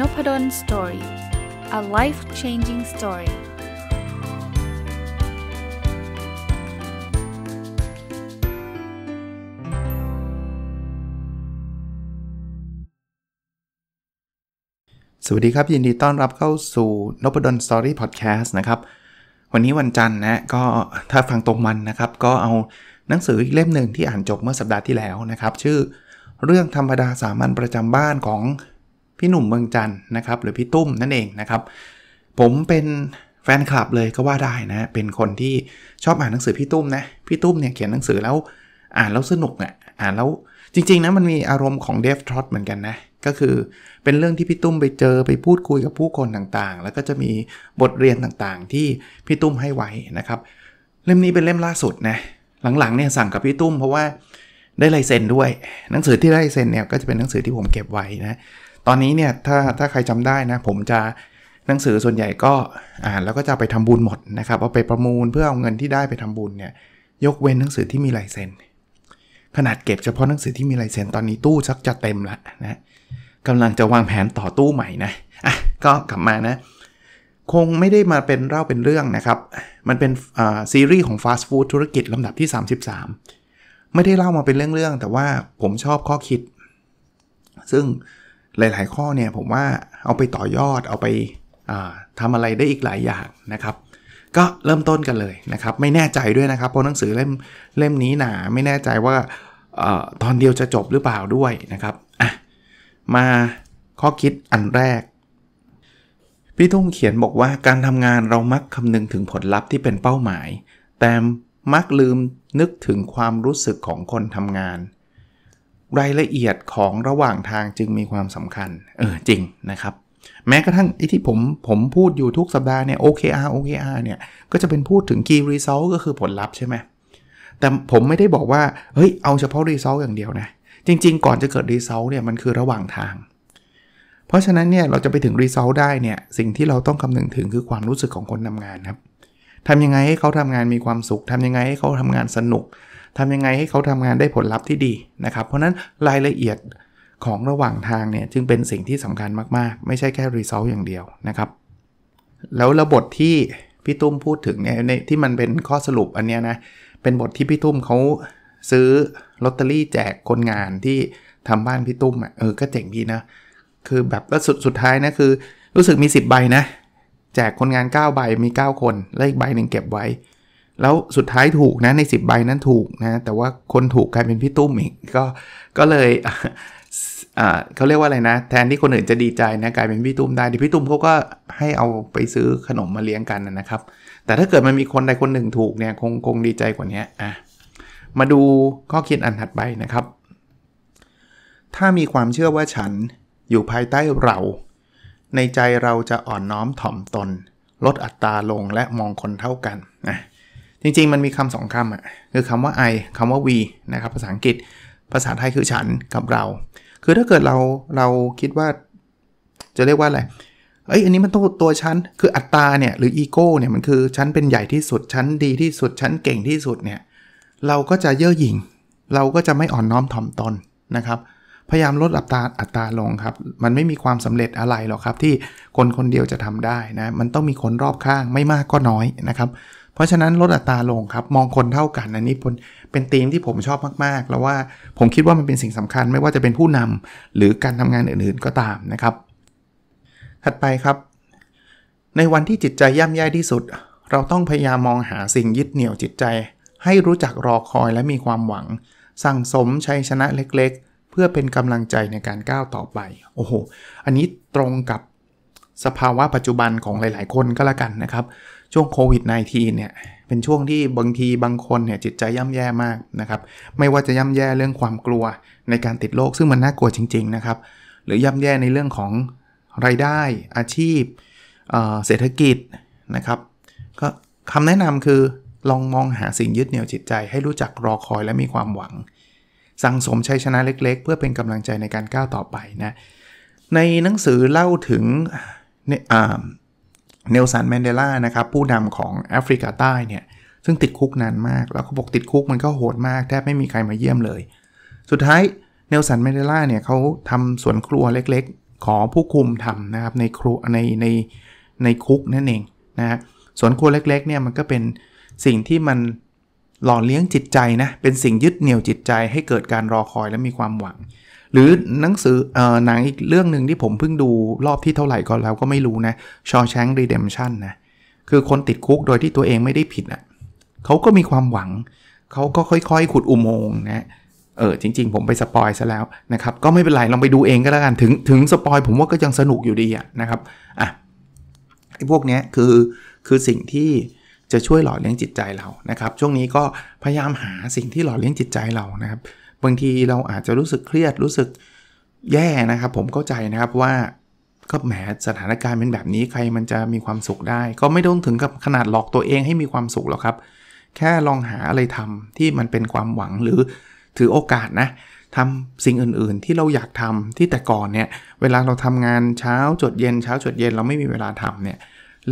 n o p ด d o สตอรี่ a life changing story. สวัสดีครับยินดีต้อนรับเข้าสู่นบดอนสตอรี่พอดแคสต์นะครับ วันนี้วันจันทร์นะก็ถ้าฟังตรงมันนะครับ ก็เอาหนังสืออีกเล่มหนึ่งที่อ่านจบเมื่อสัปดาห์ที่แล้วนะครับ ชื่อเรื่องธรรมดาสามัญประจำบ้านของพี่หนุ่มเมืองจันนะครับ หรือพี่ตุ้มนั่นเองนะครับ ผมเป็นแฟนคลับเลยก็ว่าได้นะเป็นคนที่ชอบอ่านหนังสือ พี่ตุ้มนะพี่ตุ้มเนี่ยเขียนหนังสือแล้วอ่านแล้วสนุกอะ่ะอ่านแล้วจริง ๆนะมันมีอารมณ์ของเดฟทรอตเหมือนกันนะก็คือเป็นเรื่องที่พี่ตุ้มไปเจอไปพูดคุยกับผู้คนต่างๆ แล้วก็จะมีบทเรียนต่างๆที่พี่ตุ้มให้ไว้นะครับ เล่มนี้เป็นเล่มล่าสุดนะหลังๆเนี่ยสั่งกับพี่ตุ้ม เพราะว่าได้ลายเซ็นด้วยหนังสือที่ได้ลายเซ็นเนี่ยก็จะเป็นหนังสือที่ผมเก็บไว้นะตอนนี้เนี่ยถ้าถ้าใครจำได้นะผมจะหนังสือส่วนใหญ่ก็อ่านแล้วก็จะไปทำบุญหมดนะครับเอาไปประมูลเพื่อเอาเงินที่ได้ไปทำบุญเนี่ยยกเว้นหนังสือที่มีลายเซ็นขนาดเก็บเฉพาะหนังสือที่มีลายเซ็นตอนนี้ตู้ชักจะเต็มละนะกำลังจะวางแผนต่อตู้ใหม่นะอ่ะก็กลับมานะ คงไม่ได้มาเป็นเล่าเป็นเรื่องนะครับ มันเป็นซีรีส์ของฟาสต์ฟู้ดธุรกิจลำดับที่ 33 ไม่ได้เล่ามาเป็นเรื่องๆแต่ว่าผมชอบข้อคิด ซึ่งหลายๆข้อเนี่ยผมว่าเอาไปต่อยอดเอาไปทำอะไรได้อีกหลายอย่างนะครับ ก็เริ่มต้นกันเลยนะครับ ไม่แน่ใจด้วยนะครับเพราะหนังสือเล่มเล่มนี้หนา ไม่แน่ใจว่าอตอนเดียวจะจบหรือเปล่าด้วยนะครับมาข้อคิดอันแรกพี่ทุ่งเขียนบอกว่าการทำงานเรามักคำนึงถึงผลลัพธ์ที่เป็นเป้าหมาย แต่มักลืมนึกถึงความรู้สึกของคนทำงานรายละเอียดของระหว่างทางจึงมีความสำคัญเออจริงนะครับ แม้กระทั่งไอ้ที่ผมผมพูดอยู่ทุกสัปดาห์เนี่ย OKR OKR เนี่ยก็จะเป็นพูดถึง key result ก็คือผลลัพธ์ใช่ไหมแต่ผมไม่ได้บอกว่าเฮ้ยเอาเฉพาะ result อย่างเดียวนะ จริง ๆ ก่อนจะเกิด result เนี่ยมันคือระหว่างทาง เพราะฉะนั้นเนี่ยเราจะไปถึง result ได้เนี่ยสิ่งที่เราต้องคำนึงถึงคือความรู้สึกของคนทำงานครับทำยังไงให้เขาทำงานมีความสุขทำยังไงให้เขาทำงานสนุกทำยังไงให้เขาทำงานได้ผลลัพธ์ที่ดีนะครับ เพราะนั้นรายละเอียดของระหว่างทางเนี่ย จึงเป็นสิ่งที่สำคัญมากๆ ไม่ใช่แค่รีซอสอย่างเดียวนะครับ แล้วระบบที่พี่ตุ้มพูดถึงเนี่ยในที่มันเป็นข้อสรุปอันเนี้ยนะ เป็นบทที่พี่ตุ้มเขาซื้อลอตเตอรี่แจกคนงานที่ทำบ้านพี่ตุ้มอ่ะเออก็เจ๋งดีนะ คือแบบแล้วสุดสุดท้ายนะคือ รู้สึกมี10ใบนะแจกคนงาน9ใบมี9 คนแลวอีกใบหนึ่งเก็บไว้แล้วสุดท้ายถูกนะใน 10ใบนั้นถูกนะ แต่ว่าคนถูกกลายเป็นพี่ตุ้มอีก ก็ก็เลยเขาเรียกว่าอะไรนะ แทนที่คนอื่นจะดีใจนะกลายเป็นพี่ตุ้มได้ดพี่ตุ้มเขาก็ให้เอาไปซื้อขนมมาเลี้ยงกันนะครับแต่ถ้าเกิดมันมีคนใดคนหนึ่งถูกเนี่ยคงคงดีใจกว่านี้อ่ะมาดูข้อคิดอันถัดไปนะครับ ถ้ามีความเชื่อว่าฉันอยู่ภายใต้เรา ในใจเราจะอ่อนน้อมถ่อมตน ลดอัตราลงและมองคนเท่ากันนะจริงๆ มันมีคำสองคำอ่ะคือคำว่า I คำว่า we นะครับ ภาษาอังกฤษภาษาไทยคือฉัน กับเรา คือถ้าเกิดเราเราคิดว่าจะเรียกว่าอะไรเอ้ยอันนี้มันตัวตัวฉันคืออัตตาเนี่ยหรืออีโก้เนี่ยมันคือฉันเป็นใหญ่ที่สุดฉันดีที่สุดฉันเก่งที่สุดเนี่ยเราก็จะเย่อหยิ่งเราก็จะไม่อ่อนน้อมถ่อมตนนะครับ พยายามลดอัตราอัตราลงครับ มันไม่มีความสำเร็จอะไรหรอกครับ ที่คนคนเดียวจะทำได้นะมันต้องมีคนรอบข้างไม่มากก็น้อยนะครับเพราะฉะนั้นลดอัตราลงครับมองคนเท่ากันอันนี้เป็นธีมที่ผมชอบมากๆ แล้วว่าผมคิดว่ามันเป็นสิ่งสำคัญไม่ว่าจะเป็นผู้นำ หรือการทำงานอื่นๆก็ตามนะครับ ถัดไปครับ ในวันที่จิตใจย่ำแย่ที่สุด เราต้องพยายามมองหาสิ่งยึดเหนี่ยวจิตใจ ให้รู้จักรอคอยและมีความหวัง สั่งสมชัยชนะเล็กๆ เพื่อเป็นกำลังใจในการก้าวต่อไปโอ้โหอันนี้ตรงกับสภาวะปัจจุบันของหลาย ๆ คนก็แล้วกันนะครับช่วงโควิด -19 เนี่ย เป็นช่วงที่บางทีบางคนเนี่ยจิตใจย่ำแย่มากนะครับ ไม่ว่าจะย่ำแย่เรื่องความกลัวในการติดโรคซึ่งมันน่ากลัวจริง ๆนะครับ หรือย่ำแย่ในเรื่องของรายได้อาชีพเศรษฐกิจนะครับ ก็คำแนะนำคือลองมองหาสิ่งยึดเหนี่ยวจิตใจให้รู้จักรอคอยและมีความหวัง สั่งสมชัยชนะเล็กๆ เพื่อเป็นกำลังใจในการก้าวต่อไปนะ ในหนังสือเล่าถึงนเนลสันแมนเดลานะครับผู้นำของแอฟริกาใต้เนี่ยซึ่งติดคุกนานมาก แล้วเขาบอกติดคุกมันก็โหดมากแทบไม่มีใครมาเยี่ยมเลย สุดท้ายเนลสันแมนเดลาเนี่ยเขาทำสวนครัวเล็กๆขอผู้คุมทำนะครับในครัวในในในคุกนั่นเองนะฮะสวนครัวเล็กๆเนี่ยมันก็เป็นสิ่งที่มันหล่อเลี้ยงจิตใจนะเป็นสิ่งยึดเหนี่ยวจิตใจให้เกิดการรอคอยและมีความหวังหรือหนังสือออหนังอีกเรื่องหนึ่งที่ผมเพิ่งดูรอบที่เท่าไหร่ก็แล้วก็ไม่รู้นะชอแชงรีเดมชันนะคือคนติดคุกโดยที่ตัวเองไม่ได้ผิดอะ่ะเขาก็มีความหวัง เขาก็ค่อยๆขุดอุโมงค์นะเออจริงๆ ผมไปสปอยซะแล้วนะครับ ก็ไม่เป็นไร ลองไปดูเองก็แล้วกัน ถึงถึงสปอยผมว่าก็ยังสนุกอยู่ดีอะนะครับอ่ะไอ้พวกเนี้ยคือคือสิ่งที่จะช่วยหล่อเลี้ยงจิตใจเรานะครับ ช่วงนี้ก็พยายามหาสิ่งที่หล่อเลี้ยงจิตใจเรานะครับบางทีเราอาจจะรู้สึกเครียดรู้สึกแย่นะครับ ผมเข้าใจนะครับว่าก็แหมสถานการณ์เป็นแบบนี้ใครมันจะมีความสุขได้ ก็ไม่ต้องถึงกับขนาดหลอกตัวเองให้มีความสุขหรอกครับ แค่ลองหาอะไรทำที่มันเป็นความหวังหรือถือโอกาสนะทำสิ่งอื่นๆที่เราอยากทำที่แต่ก่อนเนี่ยเวลาเราทำงานเช้าจดเย็น เช้าจดเย็นเราไม่มีเวลาทำเนี่ย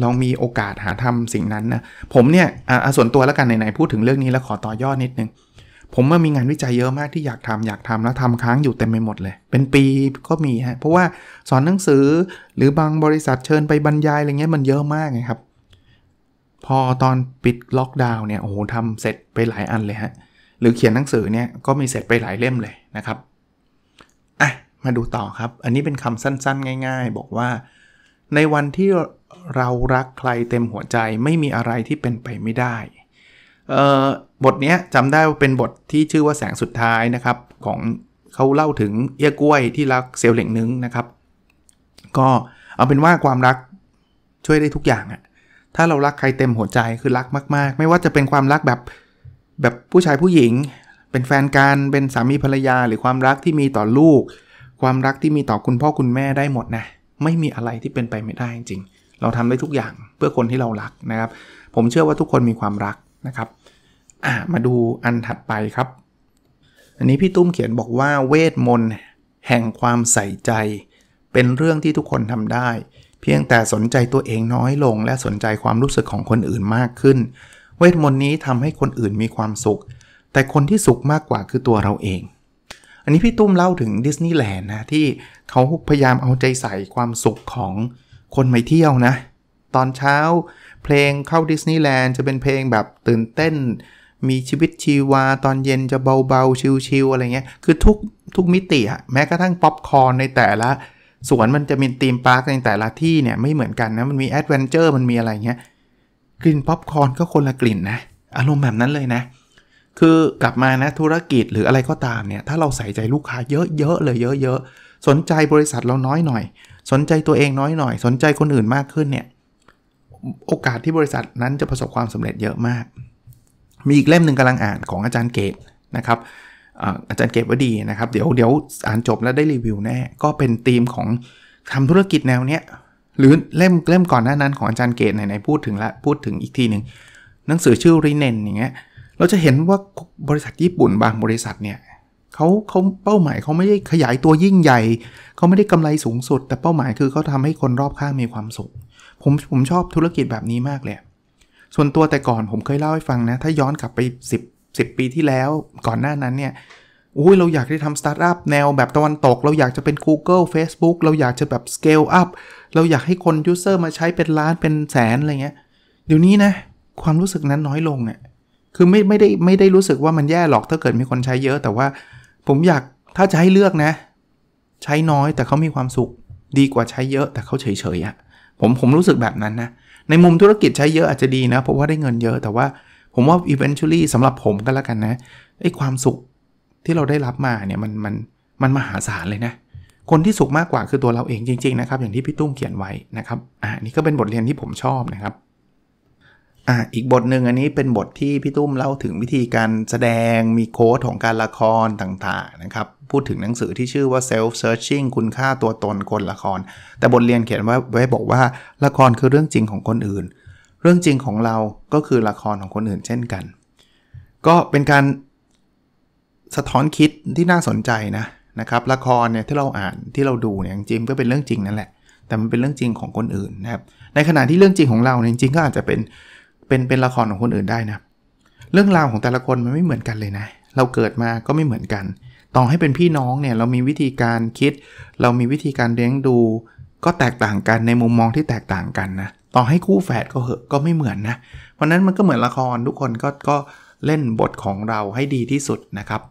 ลองมีโอกาสหาทำสิ่งนั้นนะผมเนี่ยอ่าส่วนตัวแล้วกันไหนๆพูดถึงเรื่องนี้แล้วขอต่อยอดนิดนึงผมมันมีงานวิจัยเยอะมากที่อยากทำอยากทำแล้วทำค้างอยู่เต็มไปหมดเลยเป็นปีก็มีฮะเพราะว่าสอนหนังสือหรือบางบริษัทเชิญไปบรรยายอะไรเงี้ยมันเยอะมากไงครับ พอตอนปิดล็อกดาวน์เนี่ยโอ้โหทำเสร็จไปหลายอันเลยฮะหรือเขียนหนังสือเนี่ยก็มีเสร็จไปหลายเล่มเลยนะครับอ่ะมาดูต่อครับ อันนี้เป็นคำสั้น ๆง่าย ๆ บอกว่าในวันที่เรารักใครเต็มหัวใจไม่มีอะไรที่เป็นไปไม่ได้เอ่อบทนี้จำได้ว่าเป็นบทที่ชื่อว่าแสงสุดท้ายนะครับของเขาเล่าถึงเอี้ยกล้วยที่รักเซลเหล่งนึงนะครับ ก็เอาเป็นว่าความรักช่วยได้ทุกอย่างอะถ้าเรารักใครเต็มหัวใจคือรักมาก ๆ ไม่ว่าจะเป็นความรักแบบแบบผู้ชายผู้หญิง เป็นแฟนกันเป็นสามีภรรยา หรือความรักที่มีต่อลูก ความรักที่มีต่อคุณพ่อคุณแม่ได้หมดนะไม่มีอะไรที่เป็นไปไม่ได้จริงเราทำได้ทุกอย่างเพื่อคนที่เรารักนะครับ ผมเชื่อว่าทุกคนมีความรักนะครับอ่ะมาดูอันถัดไปครับ อันนี้พี่ตุ้มเขียนบอกว่าเวทมนต์แห่งความใส่ใจ เป็นเรื่องที่ทุกคนทำได้ เพียงแต่สนใจตัวเองน้อยลงและสนใจความรู้สึกของคนอื่นมากขึ้น เวทมนต์นี้ทำให้คนอื่นมีความสุข แต่คนที่สุขมากกว่าคือตัวเราเอง อันนี้พี่ตุ้มเล่าถึงดิสนีย์แลนด์นะที่เขาพยายามเอาใจใส่ความสุขของคนไปเที่ยวนะ ตอนเช้าเพลงเข้าดิสนีย์แลนด์จะเป็นเพลงแบบตื่นเต้นมีชีวิตชีวา ตอนเย็นจะเบาๆชิลๆอะไรเงี้ย คือทุก ทุกมิติอะแม้กระทั่งป๊อปคอร์นในแต่ละสวนมันจะมีธีมพาร์คในแต่ละที่เนี่ยไม่เหมือนกันนะมันมีแอดเวนเจอร์มันมีอะไรเงี้ยกลิ่นป๊อปคอร์นก็คนละกลิ่นนะอารมณ์แบบนั้นเลยนะคือกลับมานะธุรกิจหรืออะไรก็ตามเนี่ย ถ้าเราใส่ใจลูกค้าเยอะๆเลยเยอะๆสนใจบริษัทเราน้อยหน่อย สนใจตัวเองน้อยหน่อยสนใจคนอื่นมากขึ้นเนี่ย โอกาสที่บริษัทนั้นจะประสบความสำเร็จเยอะมากมีอีกเล่มหนึ่งกำลังอ่านของอาจารย์เกตนะครับอาจารย์เกตว่าดีนะครับเดี๋ยวเดี๋ยวอ่านจบแล้วได้รีวิวแน่ก็เป็นธีมของทำธุรกิจแนวเนี้ยหรือเล่มเล่มก่อนหน้านั้นของอาจารย์เกตไหนนพูดถึงละพูดถึงอีกทีหนึ่งหนังสือชื่อรีเนนอย่างเงี้ยเราจะเห็นว่าบริษัทญี่ปุ่นบางบริษัทเนี่ยเขาเขาเป้าหมายเขาไม่ได้ขยายตัวยิ่งใหญ่เขาไม่ได้กำไรสูงสุด แต่เป้าหมายคือเขาทำให้คนรอบข้างมีความสุข ผมผมชอบธุรกิจแบบนี้มากเลยส่วนตัวแต่ก่อนผมเคยเล่าให้ฟังนะ ถ้าย้อนกลับไป 10 10 ปีที่แล้วก่อนหน้านั้นเนี่ยอุ้ยเราอยากได้ทำสตาร์ทอัพแนวแบบตะวันตก เราอยากจะเป็น Google Facebook เราอยากจะแบบสเกลอัพเราอยากให้คนยูเซอร์มาใช้เป็นล้านเป็นแสนอะไรเงี้ยเดี๋ยวนี้นะ ความรู้สึกนั้นน้อยลงอะ่ะคือไม่ไม่ได้ไม่ได้รู้สึกว่ามันแย่หรอกถ้าเกิดมีคนใช้เยอะ แต่ว่าผมอยากถ้าจะให้เลือกนะ ใช้น้อยแต่เขามีความสุขดีกว่าใช้เยอะ แต่เขาเฉยๆอะ่ะผมผมรู้สึกแบบนั้นนะเในมุมธุรกิจใช้เยอะอาจจะดีนะ เพราะว่าได้เงินเยอะแต่ว่าผมว่า eventually สำหรับผมก็แล้วกันนะไอ้ความสุขที่เราได้รับมาเนี่ยมันมันมันมหาศาลเลยนะ คนที่สุขมากกว่าคือตัวเราเองจริงๆนะครับ อย่างที่พี่ตุ้มเขียนไว้นะครับอ่านี่ก็เป็นบทเรียนที่ผมชอบนะครับอ่ะอีกบทหนึ่งอันนี้เป็นบทที่พี่ตุ้มเล่าถึงวิธีการแสดงมีโค้ดของการละครต่างๆนะครับพูดถึงหนังสือที่ชื่อว่า self searching คุณค่าตัวตนคนละคร แต่บทเรียนเขียนว่าไว้บอกว่าละครคือเรื่องจริงของคนอื่น เรื่องจริงของเราก็คือละครของคนอื่น เช่นกัน ก็เป็นการสะท้อนคิดที่น่าสนใจนะนะครับละครเนี่ยที่เราอ่านที่เราดูเนี่ยจริงก็เป็นเรื่องจริงนั่นแหละ แต่มันเป็นเรื่องจริงของคนอื่นนะครับในขณะที่เรื่องจริงของเราเนี่ยจริงก็อาจจะเป็นเป็นเป็นละครของคนอื่นได้นะเรื่องราวของแต่ละคนมันไม่เหมือนกันเลยนะ เราเกิดมาก็ไม่เหมือนกัน ต่อให้เป็นพี่น้องเนี่ยเรามีวิธีการคิด เรามีวิธีการเลี้ยงดู ก็แตกต่างกันในมุมมองที่แตกต่างกันนะต่อให้คู่แฝดก็เหอะก็ไม่เหมือนนะ เพราะนั้นมันก็เหมือนละครทุกคนก็ก็เล่นบทของเราให้ดีที่สุดนะครับ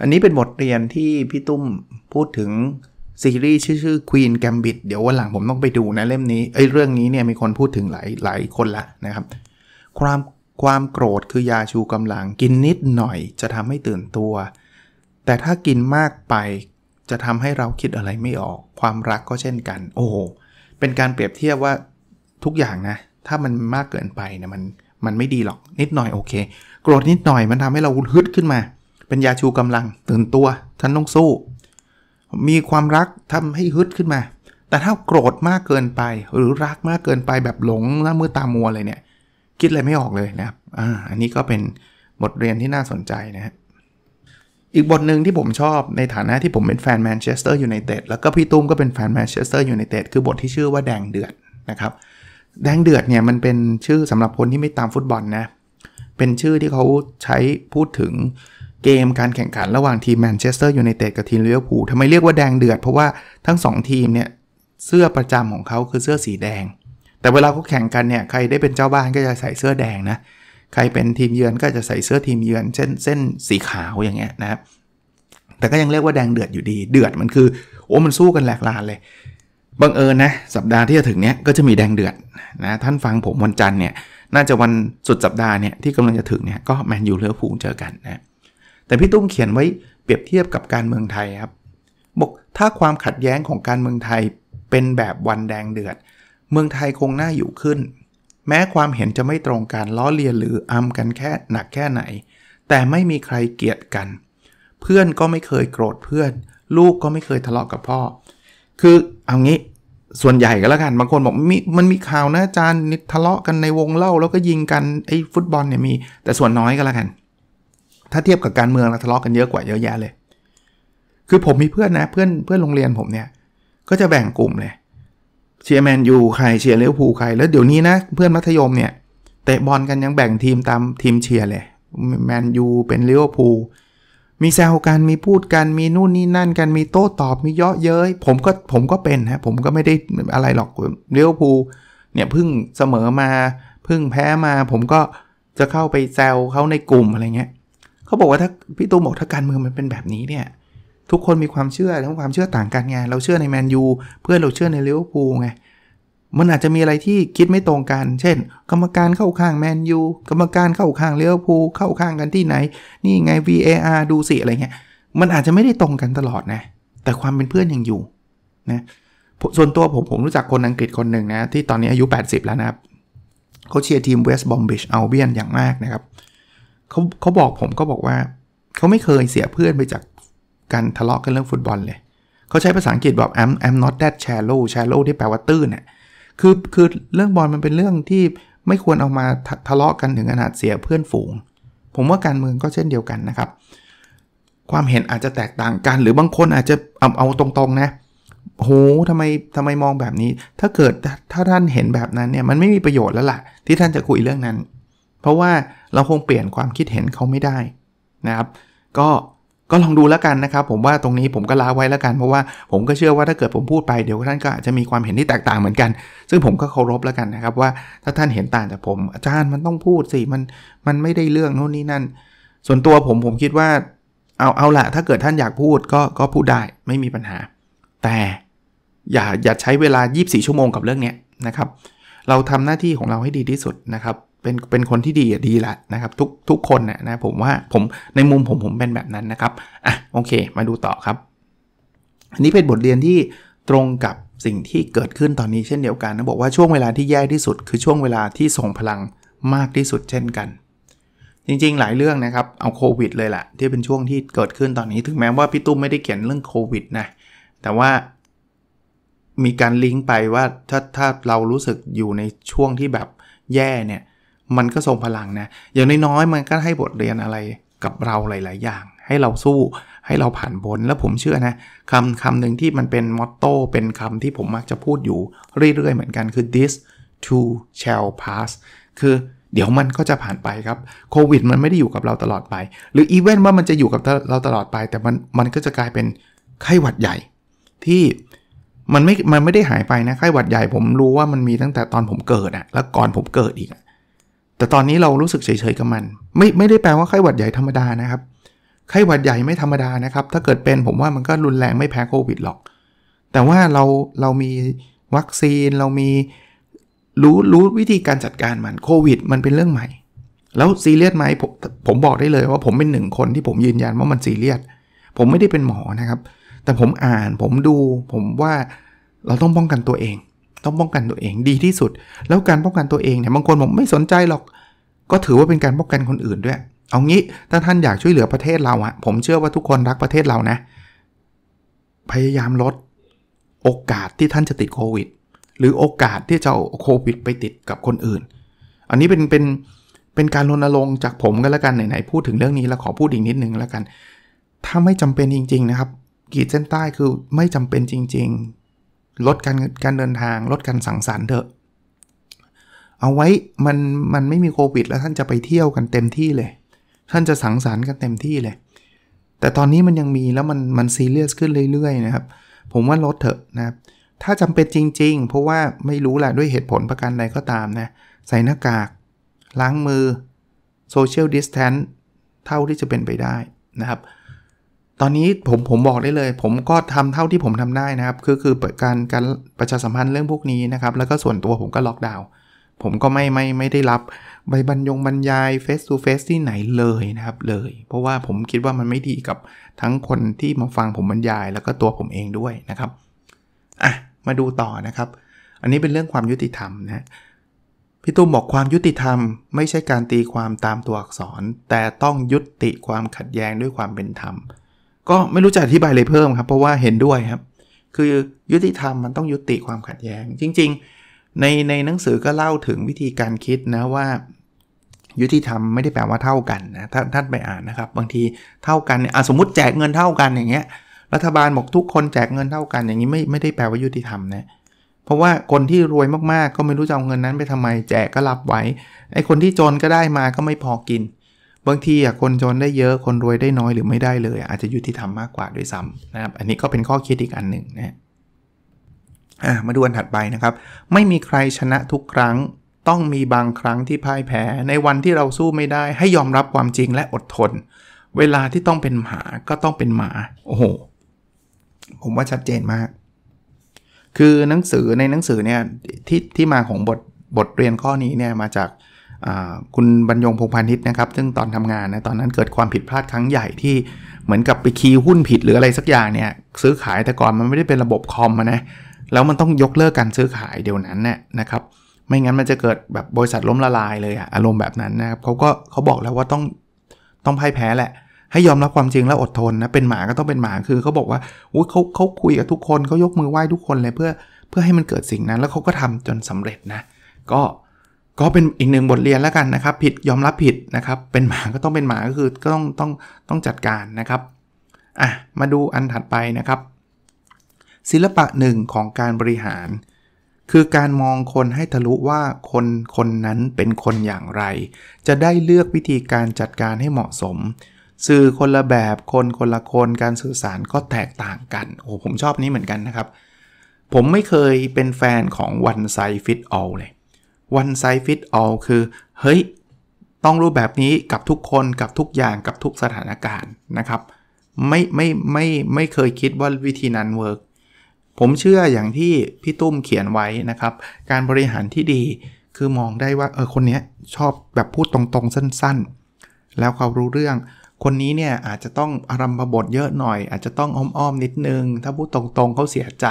อันนี้เป็นบทเรียนที่พี่ตุ้มพูดถึงซีรีส์ชื่อ Queen Gambit เดี๋ยววันหลังผมต้องไปดูนะเล่มนี้เอ้ยเรื่องนี้เนี่ยมีคนพูดถึงหลายหลายคนละนะครับความความโกรธคือยาชูกำลัง กินนิดหน่อยจะทำให้ตื่นตัว แต่ถ้ากินมากไปจะทำให้เราคิดอะไรไม่ออก ความรักก็เช่นกัน โอ้โห เป็นการเปรียบเทียบว่าทุกอย่างนะ ถ้ามันมากเกินไปเนะมันมันไม่ดีหรอกนิดหน่อยโอเค โกรธนิดหน่อยมันทำให้เราฮึดขึ้นมา เป็นยาชูกำลังตื่นตัวท่านต้องสู้มีความรักทำให้ฮึดขึ้นมา แต่ถ้าโกรธมากเกินไป หรือรักมากเกินไปแบบหลงหนมือตามัวเลยเนี่ยคิดอะไรไม่ออกเลยนะครับอ่าอันนี้ก็เป็นบทเรียนที่น่าสนใจนะฮะอีกบทหนึ่งที่ผมชอบในฐานะที่ผมเป็นแฟนแมนเชสเตอร์ยูไนเต็ดแล้วก็พี่ตุ้มก็เป็นแฟนแมนเชสเตอร์ยูไนเต็ดคือบทที่ชื่อว่าแดงเดือดนะครับ แดงเดือดเนี่ยมันเป็นชื่อสำหรับคนที่ไม่ตามฟุตบอลนะ เป็นชื่อที่เขาใช้พูดถึงเกมการแข่งขันระหว่างทีมแมนเชสเตอร์ยูไนเต็ดกับทีมลิเวอร์พูลทำไมเรียกว่าแดงเดือดเพราะว่าทั้ง2ทีมเนี่ย เสื้อประจำของเขาคือเสื้อสีแดง แต่เวลาเขาแข่งกันเนี่ยใครได้เป็นเจ้าบ้านก็จะใส่เสื้อแดงนะ ใครเป็นทีมเยือนก็จะใส่เสื้อทีมเยือนเช่นเส้นสีขาวอย่างเงี้ยนะครับ แต่ก็ยังเรียกว่าแดงเดือดอยู่ดี เดือดมันคือโอ้มันสู้กันแหลกลานเลย บังเอิญนะสัปดาห์ที่จะถึงเนี้ยก็จะมีแดงเดือดนะท่านฟังผมวันจันทร์เนี่ยน่าจะวันสุดสัปดาห์เนี่ยที่กำลังจะถึงเนี่ยก็แมนยูเลือผูลเจอกันนะแต่พี่ตุ้มเขียนไว้เปรียบเทียบกับการเมืองไทยครับบอกถ้าความขัดแย้งของการเมืองไทยเป็นแบบวันแดงเดือด เมืองไทยคงน่าอยู่ขึ้น แม้ความเห็นจะไม่ตรงกันล้อเลียนหรืออำกันแค่หนักแค่ไหน แต่ไม่มีใครเกลียดกัน เพื่อนก็ไม่เคยโกรธเพื่อน ลูกก็ไม่เคยทะเลาะกกับพ่อ คือเอางี้ส่วนใหญ่ก็แล้วกันบางคนบอกมมันมีข่าวนะอาจารย์ทะเลาะกันในวงเล่าแล้วก็ยิงกันไอ้ฟุตบอลเนี่ยมี แต่ส่วนน้อยก็แล้วกันถ้าเทียบกับการเมืองเราทะเลาะกกันเยอะกว่าเยอะแยะเลย คือผมมีเพื่อนนะ เพื่อนเพื่อนโรงเรียนผมเนี่ย ก็จะแบ่งกลุ่มเลย เชียร์แมนยู ใครเชียร์เลี้ยวภูใคร แล้วเดี๋ยวนี้นะ เพื่อนมัธยมเนี่ย เตะบอลกันยังแบ่งทีมตามทีมเชียร์เลย แมนยูเป็นเลี้ยวภูมีแซวกัน มีพูดกัน มีนู่นนี่นั่นกัน มีโต้ตอบ มีเยาะเย้ยผมก็ผมก็เป็นฮะ ผมก็ไม่ได้อะไรหรอกเลี้ยวภูเนี่ยพึ่งเสมอมาพึ่งแพ้มา ผมก็จะเข้าไปแซวเขาในกลุ่มอะไรเงี้ยเขาบอกว่าถ้าพี่ตู้มบอกถ้าการเมืองมันเป็นแบบนี้เนี่ย ทุกคนมีความเชื่อทั้งความเชื่อต่างกันไงเราเชื่อในแมนยูเพื่อนเราเชื่อในลเวอพูลไงมันอาจจะมีอะไรที่คิดไม่ตรงกัน เช่นกรรมการเข้าข้างแมนยูกรรมการเข้าข้างเลี้ยวพูเข้าข้างกันที่ไหน นี่ไง VAR ดูสิอะไรเงี้ยมันอาจจะไม่ได้ตรงกันตลอดนะแต่ความเป็นเพื่อนยังอยู่นะส่วนตัวผมผมรู้จักคนอังกฤษคนหนึ่งนะที่ตอนนี้อายุ 80 แล้วนะครับเขาเชียร์ทีมเวสต์บอมบิชเอาเบียนอย่างมากนะครับเขาเขาบอกผมก็บอกว่า เขาไม่เคยเสียเพื่อนไปจากการทะเลาะกันเรื่องฟุตบอลเลย เขาใช้ภาษาอังกฤษบอก I'm I'm not that shallow shallow ที่แปลว่าตื้นน่ะคือคือเรื่องบอลมันเป็นเรื่องที่ไม่ควรเอามาททะเลาะกันถึงขนาดเสียเพื่อนฝูง ผมว่าการเมืองก็เช่นเดียวกันนะครับ ความเห็นอาจจะแตกต่างกัน หรือบางคนอาจจะเอาเอาตรงๆนะโหทำไมทำไมมองแบบนี้ ถ้าเกิดถ้าท่านเห็นแบบนั้นเนี่ยมันไม่มีประโยชน์แล้วล่ะที่ท่านจะคุยเรื่องนั้นเพราะว่าเราคงเปลี่ยนความคิดเห็นเขาไม่ได้นะครับ ก็ก็ลองดูแล้วกันนะครับ ผมว่าตรงนี้ผมก็ลาไว้แล้วกัน เพราะว่าผมก็เชื่อว่าถ้าเกิดผมพูดไปเดี๋ยวท่านก็อาจจะมีความเห็นที่แตกต่างเหมือนกัน ซึ่งผมก็เคารพแล้วกันนะครับ ว่าถ้าท่านเห็นต่างจากผมอาจารย์มันต้องพูดสิมันมันไม่ได้เรื่อง โน่นนี่นั่นส่วนตัวผมผมคิดว่าเอาเอาละถ้าเกิดท่านอยากพูดก็ก็พูดได้ไม่มีปัญหา แต่อย่าอย่าใช้เวลา24ชั่วโมงกับเรื่องนี้นะครับ เราทำหน้าที่ของเราให้ดีที่สุดนะครับเป็นเป็นคนที่ดีดีละนะครับ ทุกทุกคนนะนะผมว่าผมในมุมผมผม เป็นแบบนั้นนะครับอ่ะโอเค มาดูต่อครับ อันนี้เป็นบทเรียนที่ตรงกับสิ่งที่เกิดขึ้นตอนนี้ เช่นเดียวกันนะ บอกว่าช่วงเวลาที่แย่ที่สุด คือช่วงเวลาที่ส่งพลังมากที่สุดเช่นกัน จริงๆหลายเรื่องนะครับเอาโควิด เลยแหละที่เป็นช่วงที่เกิดขึ้นตอนนี้ถึงแม้ว่าพี่ตุ้มไม่ได้เขียนเรื่องโควิดนะแต่ว่ามีการลิงก์ไปว่าถ้าถ้าเรารู้สึกอยู่ในช่วงที่แบบแย่เนี่ยมันก็ทรงพลังนะ อย่างน้อยๆ มันก็ให้บทเรียนอะไรกับเราหลาย ๆ อย่าง ให้เราสู้ ให้เราผ่านบน แล้วผมเชื่อนะคำคำหนึ่งที่มันเป็นมอตโต้เป็นคำที่ผมมักจะพูดอยู่ เรื่อยๆเหมือนกัน คือ this too shall pass คือเดี๋ยวมันก็จะผ่านไปครับโควิดมันไม่ได้อยู่กับเราตลอดไป หรืออีเวนต์ว่ามันจะอยู่กับเราตลอดไป แต่มันมันก็จะกลายเป็นไข้หวัดใหญ่ที่มันไม่ มันไม่ได้หายไปนะไข้หวัดใหญ่ ผมรู้ว่ามันมีตั้งแต่ตอนผมเกิดอะแล้วก่อนผมเกิดอีกอะแต่ตอนนี้เรารู้สึกเฉยๆกับมันไม่ไม่ได้แปลว่าไข้หวัดใหญ่ธรรมดานะครับ ไข้หวัดใหญ่ไม่ธรรมดานะครับ ถ้าเกิดเป็นผมว่ามันก็รุนแรงไม่แพ้โควิดหรอก แต่ว่าเราเรามีวัคซีนเรามีรู้รู้วิธีการจัดการมันโควิดมันเป็นเรื่องใหม่แล้วซีเรียสไหมผมผมบอกได้เลยว่าผมเป็นหนึ่งคนที่ผมยืนยันว่ามันซีเรียสผมไม่ได้เป็นหมอนะครับ แต่ผมอ่านผมดูผมว่าเราต้องป้องกันตัวเองต้องป้องกันตัวเองดีที่สุดแล้วการป้องกันตัวเองเนี่ยบางคนบอกไม่สนใจหรอก ก็ถือว่าเป็นการป้องกันคนอื่นด้วย เอางี้ถ้าท่านอยากช่วยเหลือประเทศเราอะผมเชื่อว่าทุกคนรักประเทศเรานะพยายามลด โอกาสที่ท่านจะติดโควิด หรือโอกาสที่จะโควิดไปติดกับคนอื่น อันนี้เป็นเป็นเป็นการรณรงค์จากผมกันแล้วกันไหนๆพูดถึงเรื่องนี้แล้วขอพูดอีกนิดนึงแล้วกัน ถ้าไม่จำเป็นจริง ๆ นะครับ กีดเส้นใต้คือไม่จำเป็นจริง ๆลดการการเดินทางลดการสังสรรค์เถอะ เอาไว้มันมันไม่มีโควิดแล้วท่านจะไปเที่ยวกันเต็มที่เลย ท่านจะสังสรรค์กันเต็มที่เลย แต่ตอนนี้มันยังมีแล้วมันมันซีเรียสขึ้นเรื่อยๆนะครับ ผมว่าลดเถอะนะครับ ถ้าจำเป็นจริงๆ เพราะว่าไม่รู้แหละด้วยเหตุผลประการใดก็ตามนะ ใส่หน้ากาก ล้างมือโซเชียลดิสแทนเท่าที่จะเป็นไปได้นะครับตอนนี้ ผม ผมบอกได้เลย ผมก็ทำเท่าที่ผมทำได้นะครับคือคือการการประชาสัมพันธ์เรื่องพวกนี้นะครับ แล้วก็ส่วนตัวผมก็ล็อกดาวน์ผมก็ไม่ ไม่ ไม่ ได้รับใบบรรยงบรรยายเฟส e ูเฟสที่ไหนเลยนะครับ เลยเพราะว่าผมคิดว่ามันไม่ดีกับทั้งคนที่มาฟังผมบรรยาย แล้ว ก็ ตัวผมเองด้วยนะครับอ่ะมาดูต่อนะครับ อันนี้เป็นเรื่องความยุติธรรมนะพี่ตุ้มบอกความยุติธรรม ไม่ใช่การตีความตามตัวอักษร แต่ต้องยุติความขัดแย้งด้วยความเป็นธรรมก็ไม่รู้จะอธิบายเลยเพิ่มครับเพราะว่าเห็นด้วยครับ คือยุติธรรมมันต้องยุติความขัดแย้งจริง ๆ ในในหนังสือก็เล่าถึงวิธีการคิดนะว่า ยุติธรรมไม่ได้แปลว่าเท่ากันนะถ้าท่านไปอ่านนะครับ บางทีเท่ากันเนี่ยสมมติแจกเงินเท่ากันอย่างเงี้ยรัฐบาลบอกทุกคนแจกเงินเท่ากันอย่างนี้ไม่ไม่ได้แปลว่ายุติธรรมนะเพราะว่าคนที่รวยมากๆ ก็ไม่รู้จะเอาเงินนั้นไปทำไมแจกก็รับไว้ไอ้คนที่จนก็ได้มาก็ไม่พอกินบางทีอ่ะคนจนได้เยอะ คนรวยได้น้อยหรือไม่ได้เลย อาจจะยุติธรรมมากกว่าด้วยซ้ำนะครับ อันนี้ก็เป็นข้อคิดอีกอันหนึ่งนะมาดูอันถัดไปนะครับ ไม่มีใครชนะทุกครั้งต้องมีบางครั้งที่พ่ายแพ้ในวันที่เราสู้ไม่ได้ ให้ยอมรับความจริงและอดทน เวลาที่ต้องเป็นหมาก็ต้องเป็นหมาโอ้โหผมว่าชัดเจนมาก คือหนังสือในหนังสือเนี่ยที่ที่มาของบทบทเรียนข้อนี้เนี่ยมาจากคุณบรรยงพงพาณิชย์นะครับ ซึ่งตอนทำงานนะ ตอนนั้นเกิดความผิดพลาดครั้งใหญ่ที่เหมือนกับไปคีย์หุ้นผิดหรืออะไรสักอย่างเนี่ย ซื้อขายแต่ก่อน มันไม่ได้เป็นระบบคอมนะ แล้วมันต้องยกเลิกการซื้อขายเดี๋ยวนั้นน่ยนะครับ ไม่งั้นมันจะเกิดแบบบริษัทล้มละลายเลยอะอารมณ์แบบนั้นนะครับเขาก็เขาบอกแล้วว่าต้องต้องพ่ายแพ้แหละ ให้ยอมรับความจริงแล้วอดทนนะ เป็นหมาก็ต้องเป็นหมา คือเขาบอกว่าเขาเขาคุยกับทุกคนเขายกมือไหว้ทุกคนเลยเพื่อเพื่อให้มันเกิดสิ่งนั้น แล้วเขาก็ทำจนสำเร็จนะ ก็ก็เป็นอีกหนึ่งบทเรียนแล้วกันนะครับ ผิดยอมรับผิดนะครับ เป็นหมาก็ต้องเป็นหมาก็คือก็ต้องต้องต้องจัดการนะครับ อ่ะมาดูอันถัดไปนะครับ ศิลปะหนึ่งของการบริหาร คือการมองคนให้ทะลุว่าคนคนนั้นเป็นคนอย่างไร จะได้เลือกวิธีการจัดการให้เหมาะสม สื่อคนละแบบคนคนละคนการสื่อสารก็แตกต่างกันโอ้ผมชอบนี้เหมือนกันนะครับ ผมไม่เคยเป็นแฟนของวันไซฟิตเอาเลยวันไซฟิตเอาคือ เฮ้ย ต้องรูปแบบนี้กับทุกคนกับทุกอย่างกับทุกสถานการณ์นะครับ ไม่ไม่ไมไม่ไม่เคยคิดว่าวิธีนั้นเวิร์กผมเชื่ออย่างที่พี่ตุ้มเขียนไว้นะครับ การบริหารที่ดีคือมองได้ว่าเออคนนี้ชอบแบบพูดตรงๆ สั้นๆ แล้วเขารู้เรื่อง คนนี้เนี่ยอาจจะต้องอารมณ์บทเยอะหน่อย อาจจะต้องอ้อมๆนิดนึง ถ้าพูดตรงๆเขาเสียใจ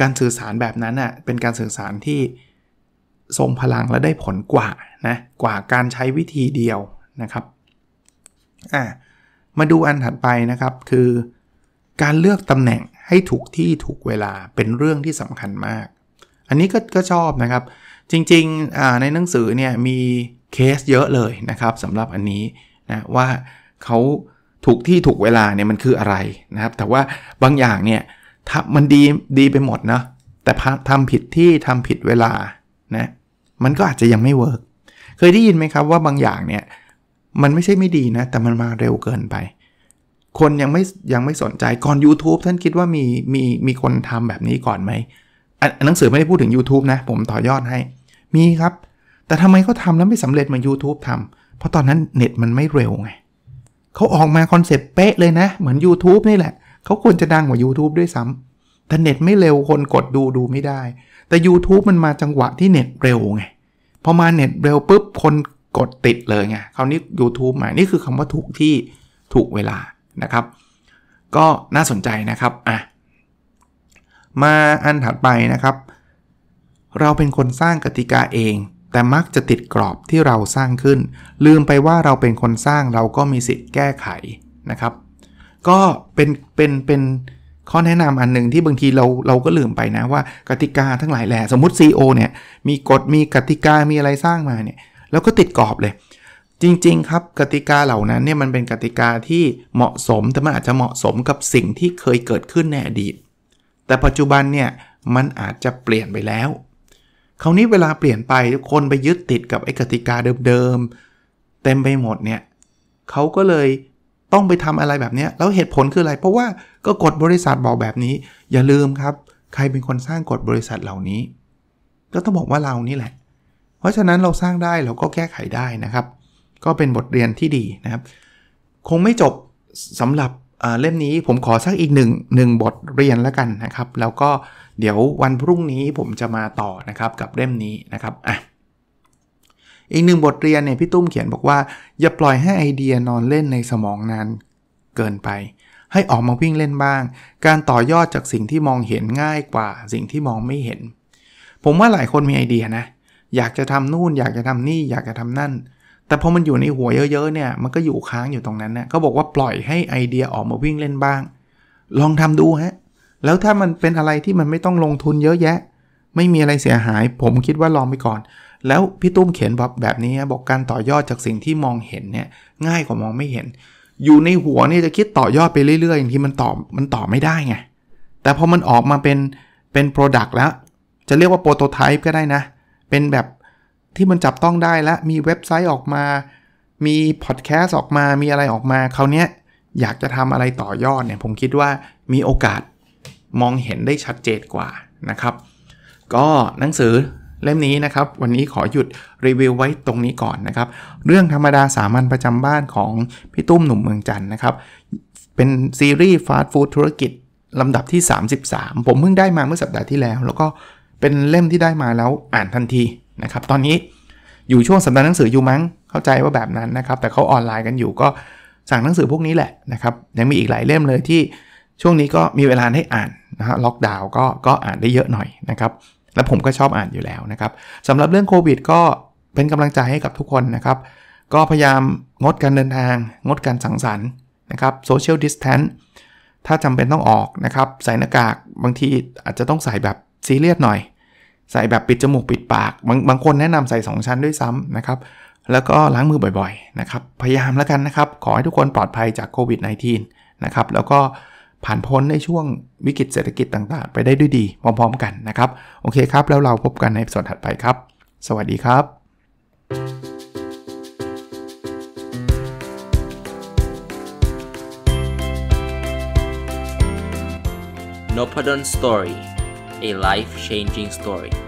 การสื่อสารแบบนั้นอ่ะเป็นการสื่อสารที่ทรงพลังและได้ผลกว่านะกว่าการใช้วิธีเดียวนะครับอ่มาดูอันถัดไปนะครับคือ การเลือกตำแหน่งให้ถูกที่ถูกเวลาเป็นเรื่องที่สำคัญมาก อันนี้ก็กชอบนะครับ จริงๆในหนังสือเนี่ยมีเคสเยอะเลยนะครับสำหรับอันนี้นะว่าเขาถูกที่ถูกเวลาเนี่ยมันคืออะไรนะครับ แต่ว่าบางอย่างเนี่ยมันดีดีไปหมดนะแต่ทำผิดที่ทำผิดเวลานะมันก็อาจจะยังไม่เวิร์กเคยได้ยินไหมครับว่าบางอย่างเนี่ยมันไม่ใช่ไม่ดีนะ แต่มันมาเร็วเกินไป คนยังไม่ยังไม่สนใจก่อน YouTube ท่านคิดว่ามีมีมีคนทำแบบนี้ก่อนไหมหนังสือไม่ได้พูดถึง YouTube นะผมต่อยอดให้มีครับ แต่ทำไมเขาทาแล้วไม่สำเร็จเหมือน YouTube ทำ เพราะตอนนั้นเน็ตมันไม่เร็วไงเขาออกมาคอนเซปต์เป๊ะเลยนะเหมือน YouTube นี่แหละเขาควรจะดังกว่า YouTube ด้วยซ้ำต่เน็ตไม่เร็วคนกดดูดูไม่ได้ แต่ YouTube มันมาจังหวะที่เน็ตเร็วไง พอมาเน็ตเร็วปุ๊บคนกดติดเลยไงคราวนี้ YouTube มานี่คือคำว่า ถูกที่ถูกเวลานะครับ ก็น่าสนใจนะครับอ่ะมาอันถัดไปนะครับ เราเป็นคนสร้างกติกาเอง แต่มักจะติดกรอบที่เราสร้างขึ้น ลืมไปว่าเราเป็นคนสร้างเราก็มีสิทธิ์แก้ไขนะครับ ก็เป็นเป็นเป็นปนข้อแนะนำอันหนึ่งที่บางทีเราเราก็ลืมไปนะว่า กติกาทั้งหลายแหละสมมติ c ีอเนี่ยมีกฎมีกติกามีอะไรสร้างมาเนี่ยแล้วก็ติดกรอบเลย จริง ๆ ครับกติกาเหล่านั้นเนี่ยมันเป็นกติกาที่เหมาะสมแต่มันอาจจะเหมาะสมกับสิ่งที่เคยเกิดขึ้นในอดีตแต่ปัจจุบันเนี่ยมันอาจจะเปลี่ยนไปแล้วคราวนี้เวลาเปลี่ยนไปคนไปยึดติดกับไอ้กติกาเดิมๆเต็มไปหมดเนี่ยเขาก็เลยต้องไปทำอะไรแบบนี้แล้วเหตุผลคืออะไร เพราะว่าก็กฎบริษัทบอกแบบนี้ อย่าลืมครับ ใครเป็นคนสร้างกฎบริษัทเหล่านี้ก็ต้องบอกว่าเรานี่แหละ เพราะฉะนั้นเราสร้างได้เราก็แก้ไขได้นะครับ ก็เป็นบทเรียนที่ดีนะครับ คงไม่จบสำหรับเล่มนี้ ผมขอสักอีกหนึ่งหนึ่งบทเรียนแล้วกันนะครับ แล้วก็เดี๋ยววันพรุ่งนี้ผมจะมาต่อนะครับกับเล่มนี้นะครับอ่ะอีกหนึ่งบทเรียนเนี่ยพี่ตุ้มเขียนบอกว่า อย่าปล่อยให้ไอเดียนอนเล่นในสมองนานเกินไปให้ออกมาวิ่งเล่นบ้าง การต่อยอดจากสิ่งที่มองเห็นง่ายกว่าสิ่งที่มองไม่เห็น ผมว่าหลายคนมีไอเดียนะ อยากจะทำนู่นอยากจะทำนี่อยากจะทำนั่น แต่พอมันอยู่ในหัวเยอะๆเนี่ย มันก็อยู่ค้างอยู่ตรงนั้นนะก็บอกว่าปล่อยให้ไอเดียออกมาวิ่งเล่นบ้าง ลองทำดูฮะ แล้วถ้ามันเป็นอะไรที่มันไม่ต้องลงทุนเยอะแยะ ไม่มีอะไรเสียหาย ผมคิดว่าลองไปก่อน แล้วพี่ตุ้มเขียนแบบแบบนี้ บอกการต่อยอดจากสิ่งที่มองเห็นเนี่ยง่ายกว่ามองไม่เห็นอยู่ในหัวเนี่ยจะคิดต่อยอดไปเรื่อย ๆ อย่างที่มันต่อมันต่อไม่ได้ไงแต่พอมันออกมาเป็นเป็น Product แล้ว จะเรียกว่าโปรโตไทป์ก็ได้นะ เป็นแบบที่มันจับต้องได้แล้ว มีเว็บไซต์ออกมา มีพอดแคสต์ออกมา มีอะไรออกมา เขาเนี้ยอยากจะทำอะไรต่อยอดเนี่ย ผมคิดว่ามีโอกาสมองเห็นได้ชัดเจนกว่านะครับ ก็หนังสือเล่มนี้นะครับ วันนี้ขอหยุดรีวิวไว้ตรงนี้ก่อนนะครับ เรื่องธรรมดาสามัญประจำบ้านของพี่ตุ้มหนุ่มเมืองจันนะครับ เป็นซีรีส์ฟาสต์ฟู้ดธุรกิจลำดับที่ 33 ผมเพิ่งได้มาเมื่อสัปดาห์ที่แล้ว แล้วก็เป็นเล่มที่ได้มาแล้วอ่านทันทีนะครับ ตอนนี้อยู่ช่วงสัปดาห์หนังสืออยู่มั้งเข้าใจว่าแบบนั้นนะครับ แต่เขาออนไลน์กันอยู่ก็สั่งหนังสือพวกนี้แหละนะครับยังมีอีกหลายเล่มเลยที่ช่วงนี้ก็มีเวลาให้อ่านนะฮะล็อกดาวน์ก็ก็อ่านได้เยอะหน่อยนะครับและผมก็ชอบอ่านอยู่แล้วนะครับสำหรับเรื่องโควิด ก็เป็นกำลังใจให้กับทุกคนนะครับ ก็พยายามงดการเดินทาง งดการสังสรรค์นะครับโซเชียลดิสแทนถ้าจำเป็นต้องออกนะครับ ใส่หน้ากากบางทีอาจจะต้องใส่แบบซีเรียสหน่อย ใส่แบบปิดจมูกปิดปาก บางบางคนแนะนำใส่2ชั้นด้วยซ้ำนะครับ แล้วก็ล้างมือบ่อยๆนะครับพยายามแล้วกันนะครับขอให้ทุกคนปลอดภัยจากโควิด -19 นะครับแล้วก็ผ่านพ้นในช่วงวิกฤตเศรษฐกิจต่างๆ ไปได้ด้วยดี พร้อมๆ กันนะครับ โอเคครับแล้วเราพบกันในส่วนถัดไปครับ สวัสดีครับ n o p a d o n Story a life changing story